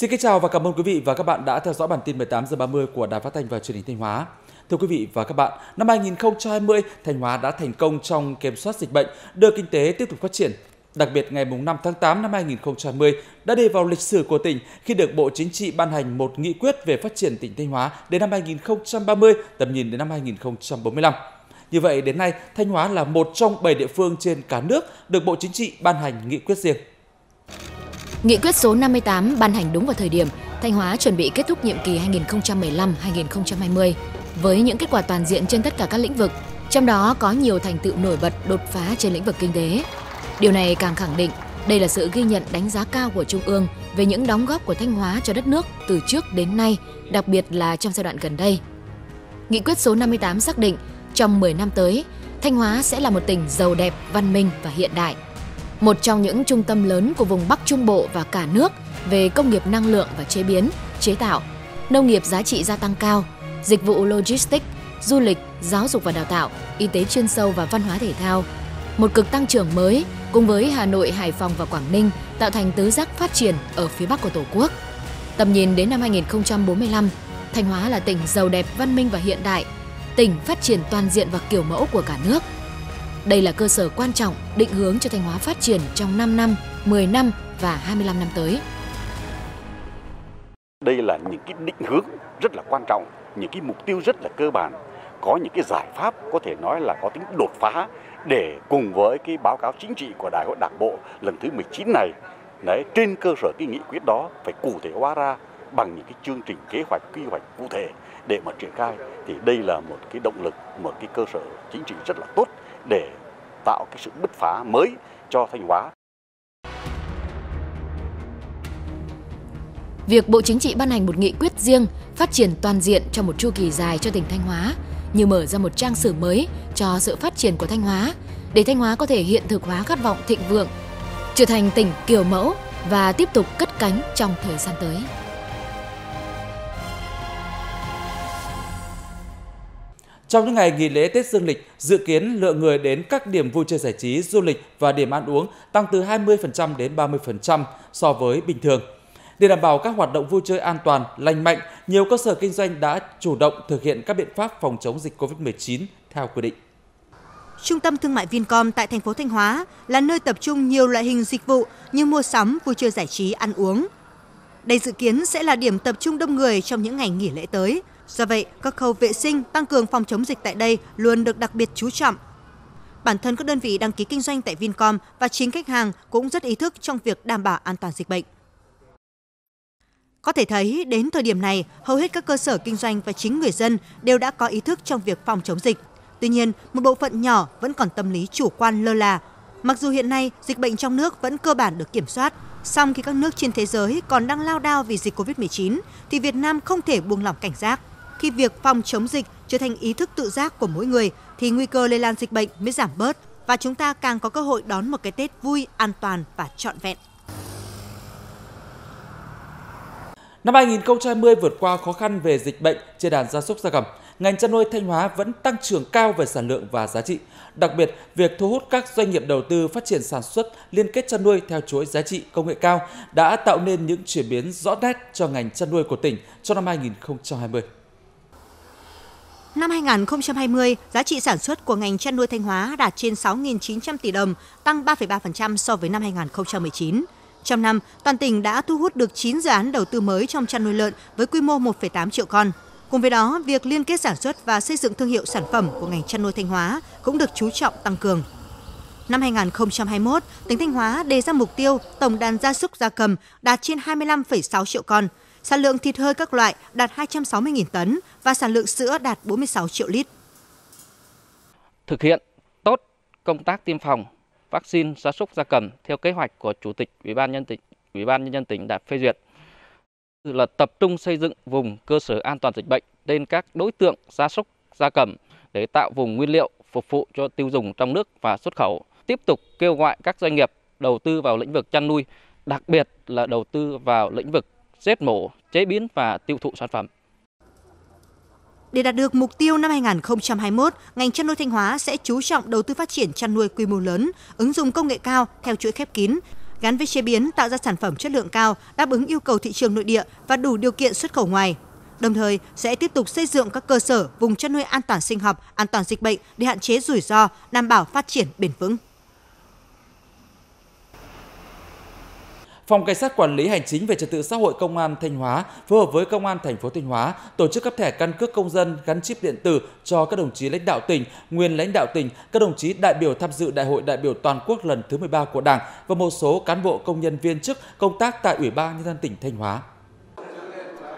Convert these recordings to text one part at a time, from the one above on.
Xin kính chào và cảm ơn quý vị và các bạn đã theo dõi bản tin 18 giờ 30 của Đài Phát thanh và Truyền hình Thanh Hóa. Thưa quý vị và các bạn, năm 2020, Thanh Hóa đã thành công trong kiểm soát dịch bệnh, đưa kinh tế tiếp tục phát triển. Đặc biệt ngày 5 tháng 8 năm 2020 đã đi vào lịch sử của tỉnh khi được Bộ Chính trị ban hành một nghị quyết về phát triển tỉnh Thanh Hóa đến năm 2030, tầm nhìn đến năm 2045. Như vậy, đến nay, Thanh Hóa là một trong 7 địa phương trên cả nước được Bộ Chính trị ban hành nghị quyết riêng. Nghị quyết số 58 ban hành đúng vào thời điểm Thanh Hóa chuẩn bị kết thúc nhiệm kỳ 2015-2020 với những kết quả toàn diện trên tất cả các lĩnh vực, trong đó có nhiều thành tựu nổi bật đột phá trên lĩnh vực kinh tế. Điều này càng khẳng định đây là sự ghi nhận đánh giá cao của Trung ương về những đóng góp của Thanh Hóa cho đất nước từ trước đến nay, đặc biệt là trong giai đoạn gần đây. Nghị quyết số 58 xác định trong 10 năm tới, Thanh Hóa sẽ là một tỉnh giàu đẹp, văn minh và hiện đại – một trong những trung tâm lớn của vùng Bắc Trung Bộ và cả nước về công nghiệp năng lượng và chế biến, chế tạo, nông nghiệp giá trị gia tăng cao, dịch vụ logistics, du lịch, giáo dục và đào tạo, y tế chuyên sâu và văn hóa thể thao. Một cực tăng trưởng mới cùng với Hà Nội, Hải Phòng và Quảng Ninh tạo thành tứ giác phát triển ở phía Bắc của Tổ quốc. Tầm nhìn đến năm 2045, Thanh Hóa là tỉnh giàu đẹp, văn minh và hiện đại, tỉnh phát triển toàn diện và kiểu mẫu của cả nước – đây là cơ sở quan trọng định hướng cho Thanh Hóa phát triển trong 5 năm, 10 năm và 25 năm tới. Đây là những cái định hướng rất là quan trọng, những cái mục tiêu rất là cơ bản, có những cái giải pháp có thể nói là có tính đột phá để cùng với cái báo cáo chính trị của Đại hội Đảng bộ lần thứ 19 này, đấy trên cơ sở cái nghị quyết đó phải cụ thể hóa ra bằng những cái chương trình kế hoạch quy hoạch cụ thể để mà triển khai thì đây là một cái động lực một cái cơ sở chính trị rất là tốt để tạo cái sự bứt phá mới cho Thanh Hóa. Việc Bộ Chính trị ban hành một nghị quyết riêng phát triển toàn diện cho một chu kỳ dài cho tỉnh Thanh Hóa như mở ra một trang sử mới cho sự phát triển của Thanh Hóa để Thanh Hóa có thể hiện thực hóa khát vọng thịnh vượng, trở thành tỉnh kiểu mẫu và tiếp tục cất cánh trong thời gian tới. Trong những ngày nghỉ lễ Tết Dương lịch, dự kiến lượng người đến các điểm vui chơi giải trí, du lịch và điểm ăn uống tăng từ 20% đến 30% so với bình thường. Để đảm bảo các hoạt động vui chơi an toàn, lành mạnh, nhiều cơ sở kinh doanh đã chủ động thực hiện các biện pháp phòng chống dịch COVID-19 theo quy định. Trung tâm thương mại Vincom tại thành phố Thanh Hóa là nơi tập trung nhiều loại hình dịch vụ như mua sắm, vui chơi giải trí, ăn uống. Đây dự kiến sẽ là điểm tập trung đông người trong những ngày nghỉ lễ tới – Do vậy, các khâu vệ sinh, tăng cường phòng chống dịch tại đây luôn được đặc biệt chú trọng. Bản thân các đơn vị đăng ký kinh doanh tại Vincom và chính khách hàng cũng rất ý thức trong việc đảm bảo an toàn dịch bệnh. Có thể thấy, đến thời điểm này, hầu hết các cơ sở kinh doanh và chính người dân đều đã có ý thức trong việc phòng chống dịch. Tuy nhiên, một bộ phận nhỏ vẫn còn tâm lý chủ quan lơ là. Mặc dù hiện nay dịch bệnh trong nước vẫn cơ bản được kiểm soát, song khi các nước trên thế giới còn đang lao đao vì dịch COVID-19 thì Việt Nam không thể buông lỏng cảnh giác. Khi việc phòng chống dịch trở thành ý thức tự giác của mỗi người thì nguy cơ lây lan dịch bệnh mới giảm bớt và chúng ta càng có cơ hội đón một cái Tết vui, an toàn và trọn vẹn. Năm 2020 vượt qua khó khăn về dịch bệnh trên đàn gia súc gia cầm, ngành chăn nuôi Thanh Hóa vẫn tăng trưởng cao về sản lượng và giá trị. Đặc biệt, việc thu hút các doanh nghiệp đầu tư phát triển sản xuất liên kết chăn nuôi theo chuỗi giá trị công nghệ cao đã tạo nên những chuyển biến rõ nét cho ngành chăn nuôi của tỉnh trong năm 2020. Năm 2020, giá trị sản xuất của ngành chăn nuôi Thanh Hóa đạt trên 6.900 tỷ đồng, tăng 3,3% so với năm 2019. Trong năm, toàn tỉnh đã thu hút được 9 dự án đầu tư mới trong chăn nuôi lợn với quy mô 1,8 triệu con. Cùng với đó, việc liên kết sản xuất và xây dựng thương hiệu sản phẩm của ngành chăn nuôi Thanh Hóa cũng được chú trọng tăng cường. Năm 2021, tỉnh Thanh Hóa đề ra mục tiêu tổng đàn gia súc gia cầm đạt trên 25,6 triệu con, sản lượng thịt hơi các loại đạt 260.000 tấn và sản lượng sữa đạt 46 triệu lít. Thực hiện tốt công tác tiêm phòng vaccine gia súc gia cầm theo kế hoạch của Chủ tịch Ủy ban nhân tỉnh Ủy ban nhân dân tỉnh đã phê duyệt là tập trung xây dựng vùng cơ sở an toàn dịch bệnh lên các đối tượng gia súc gia cầm để tạo vùng nguyên liệu phục vụ cho tiêu dùng trong nước và xuất khẩu. Tiếp tục kêu gọi các doanh nghiệp đầu tư vào lĩnh vực chăn nuôi, đặc biệt là đầu tư vào lĩnh vực giết mổ, chế biến và tiêu thụ sản phẩm. Để đạt được mục tiêu năm 2021, ngành chăn nuôi Thanh Hóa sẽ chú trọng đầu tư phát triển chăn nuôi quy mô lớn, ứng dụng công nghệ cao theo chuỗi khép kín, gắn với chế biến tạo ra sản phẩm chất lượng cao, đáp ứng yêu cầu thị trường nội địa và đủ điều kiện xuất khẩu ngoài. Đồng thời sẽ tiếp tục xây dựng các cơ sở vùng chăn nuôi an toàn sinh học, an toàn dịch bệnh để hạn chế rủi ro, đảm bảo phát triển bền vững. Phòng Cảnh sát Quản lý Hành chính về Trật tự xã hội Công an Thanh Hóa phối hợp với Công an thành phố Thanh Hóa tổ chức cấp thẻ căn cước công dân gắn chip điện tử cho các đồng chí lãnh đạo tỉnh, nguyên lãnh đạo tỉnh, các đồng chí đại biểu tham dự Đại hội đại biểu toàn quốc lần thứ 13 của Đảng và một số cán bộ công nhân viên chức công tác tại Ủy ban nhân dân tỉnh Thanh Hóa.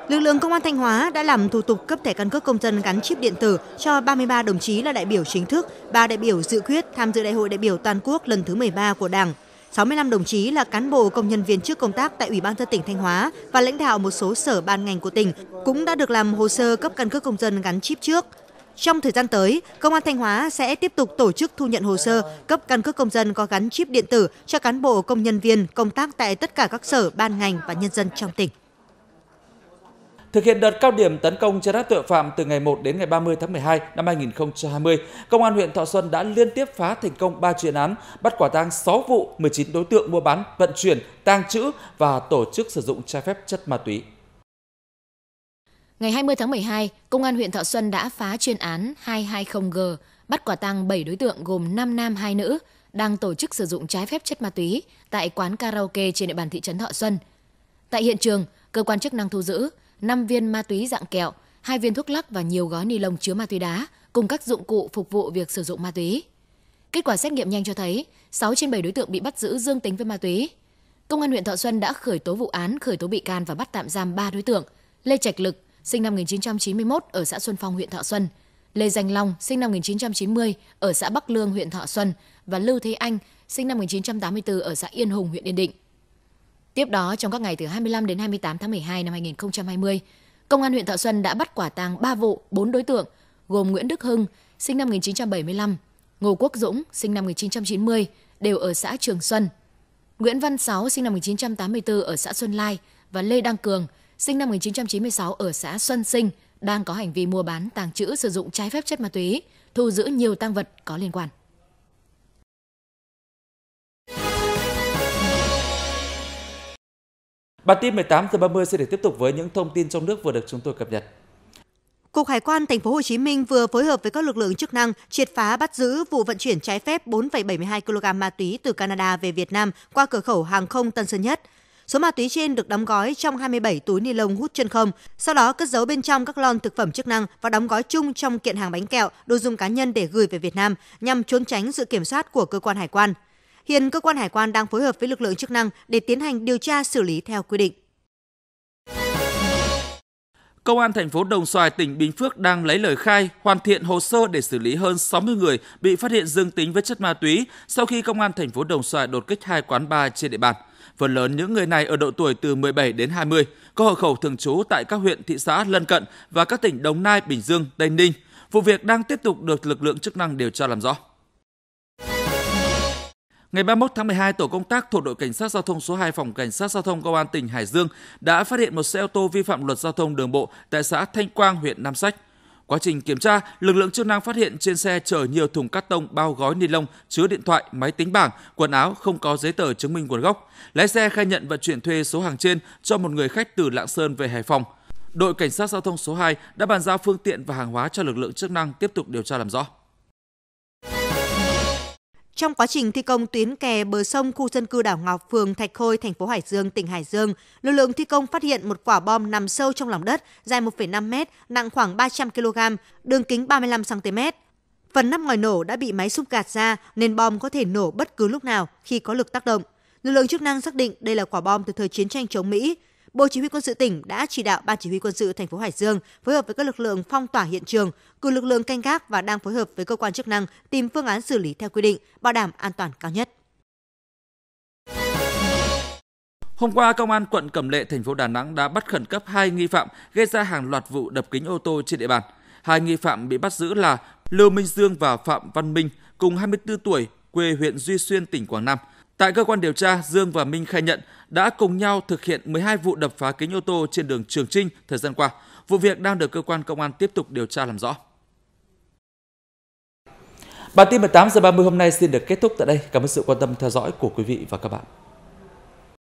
Lực lượng Công an Thanh Hóa đã làm thủ tục cấp thẻ căn cước công dân gắn chip điện tử cho 33 đồng chí là đại biểu chính thức, 3 đại biểu dự khuyết tham dự Đại hội đại biểu toàn quốc lần thứ 13 của Đảng. 65 đồng chí là cán bộ công nhân viên chức công tác tại Ủy ban dân tỉnh Thanh Hóa và lãnh đạo một số sở ban ngành của tỉnh cũng đã được làm hồ sơ cấp căn cước công dân gắn chip trước. Trong thời gian tới, Công an Thanh Hóa sẽ tiếp tục tổ chức thu nhận hồ sơ cấp căn cước công dân có gắn chip điện tử cho cán bộ công nhân viên công tác tại tất cả các sở, ban ngành và nhân dân trong tỉnh. Thực hiện đợt cao điểm tấn công chấn áp tội phạm từ ngày 1 đến ngày 30 tháng 12 năm 2020, Công an huyện Thọ Xuân đã liên tiếp phá thành công 3 chuyên án, bắt quả tang 6 vụ 19 đối tượng mua bán, vận chuyển, tang trữ và tổ chức sử dụng trái phép chất ma túy. Ngày 20 tháng 12, Công an huyện Thọ Xuân đã phá chuyên án 220G, bắt quả tang 7 đối tượng gồm 5 nam 2 nữ đang tổ chức sử dụng trái phép chất ma túy tại quán karaoke trên địa bàn thị trấn Thọ Xuân. Tại hiện trường, cơ quan chức năng thu giữ 5 viên ma túy dạng kẹo, hai viên thuốc lắc và nhiều gói ni lông chứa ma túy đá cùng các dụng cụ phục vụ việc sử dụng ma túy. Kết quả xét nghiệm nhanh cho thấy 6 trên 7 đối tượng bị bắt giữ dương tính với ma túy. Công an huyện Thọ Xuân đã khởi tố vụ án, khởi tố bị can và bắt tạm giam 3 đối tượng: Lê Trạch Lực, sinh năm 1991 ở xã Xuân Phong, huyện Thọ Xuân, Lê Danh Long, sinh năm 1990 ở xã Bắc Lương, huyện Thọ Xuân và Lưu Thế Anh, sinh năm 1984 ở xã Yên Hùng, huyện Yên Định Tiếp đó, trong các ngày từ 25 đến 28 tháng 12 năm 2020, Công an huyện Thọ Xuân đã bắt quả tang 3 vụ, 4 đối tượng, gồm Nguyễn Đức Hưng, sinh năm 1975, Ngô Quốc Dũng, sinh năm 1990, đều ở xã Trường Xuân. Nguyễn Văn Sáu, sinh năm 1984 ở xã Xuân Lai và Lê Đăng Cường, sinh năm 1996 ở xã Xuân Sinh, đang có hành vi mua bán, tàng trữ, sử dụng trái phép chất ma túy, thu giữ nhiều tăng vật có liên quan. Bản tin 18 giờ 30 sẽ được tiếp tục với những thông tin trong nước vừa được chúng tôi cập nhật. Cục Hải quan Thành phố Hồ Chí Minh vừa phối hợp với các lực lượng chức năng triệt phá bắt giữ vụ vận chuyển trái phép 4,72 kg ma túy từ Canada về Việt Nam qua cửa khẩu hàng không Tân Sơn Nhất. Số ma túy trên được đóng gói trong 27 túi ni lông hút chân không, sau đó cất giấu bên trong các lon thực phẩm chức năng và đóng gói chung trong kiện hàng bánh kẹo, đồ dùng cá nhân để gửi về Việt Nam nhằm trốn tránh sự kiểm soát của cơ quan hải quan. Hiện cơ quan hải quan đang phối hợp với lực lượng chức năng để tiến hành điều tra xử lý theo quy định. Công an thành phố Đồng Xoài, tỉnh Bình Phước đang lấy lời khai, hoàn thiện hồ sơ để xử lý hơn 60 người bị phát hiện dương tính với chất ma túy sau khi công an thành phố Đồng Xoài đột kích hai quán bar trên địa bàn. Phần lớn những người này ở độ tuổi từ 17 đến 20, có hộ khẩu thường trú tại các huyện, thị xã lân cận và các tỉnh Đồng Nai, Bình Dương, Tây Ninh. Vụ việc đang tiếp tục được lực lượng chức năng điều tra làm rõ. Ngày 31 tháng 12, tổ công tác thuộc đội cảnh sát giao thông số 2 phòng cảnh sát giao thông công an tỉnh Hải Dương đã phát hiện một xe ô tô vi phạm luật giao thông đường bộ tại xã Thanh Quang, huyện Nam Sách. Quá trình kiểm tra, lực lượng chức năng phát hiện trên xe chở nhiều thùng cắt tông bao gói ni lông chứa điện thoại, máy tính bảng, quần áo không có giấy tờ chứng minh nguồn gốc. Lái xe khai nhận vận chuyển thuê số hàng trên cho một người khách từ Lạng Sơn về Hải Phòng. Đội cảnh sát giao thông số 2 đã bàn giao phương tiện và hàng hóa cho lực lượng chức năng tiếp tục điều tra làm rõ. Trong quá trình thi công tuyến kè bờ sông khu dân cư Đảo Ngọc, phường Thạch Khôi, thành phố Hải Dương, tỉnh Hải Dương, lực lượng thi công phát hiện một quả bom nằm sâu trong lòng đất, dài 1,5 m, nặng khoảng 300 kg, đường kính 35 cm. Phần nắp ngoài nổ đã bị máy xúc gạt ra nên bom có thể nổ bất cứ lúc nào khi có lực tác động. Lực lượng chức năng xác định đây là quả bom từ thời chiến tranh chống Mỹ. Bộ Chỉ huy quân sự tỉnh đã chỉ đạo Ban Chỉ huy quân sự thành phố Hải Dương phối hợp với các lực lượng phong tỏa hiện trường, cử lực lượng canh gác và đang phối hợp với cơ quan chức năng tìm phương án xử lý theo quy định, bảo đảm an toàn cao nhất. Hôm qua, Công an quận Cẩm Lệ, thành phố Đà Nẵng đã bắt khẩn cấp hai nghi phạm gây ra hàng loạt vụ đập kính ô tô trên địa bàn. Hai nghi phạm bị bắt giữ là Lưu Minh Dương và Phạm Văn Minh, cùng 24 tuổi, quê huyện Duy Xuyên, tỉnh Quảng Nam – Tại cơ quan điều tra, Dương và Minh khai nhận đã cùng nhau thực hiện 12 vụ đập phá kính ô tô trên đường Trường Trinh thời gian qua. Vụ việc đang được cơ quan công an tiếp tục điều tra làm rõ. Bản tin 18 giờ 30 hôm nay xin được kết thúc tại đây. Cảm ơn sự quan tâm theo dõi của quý vị và các bạn.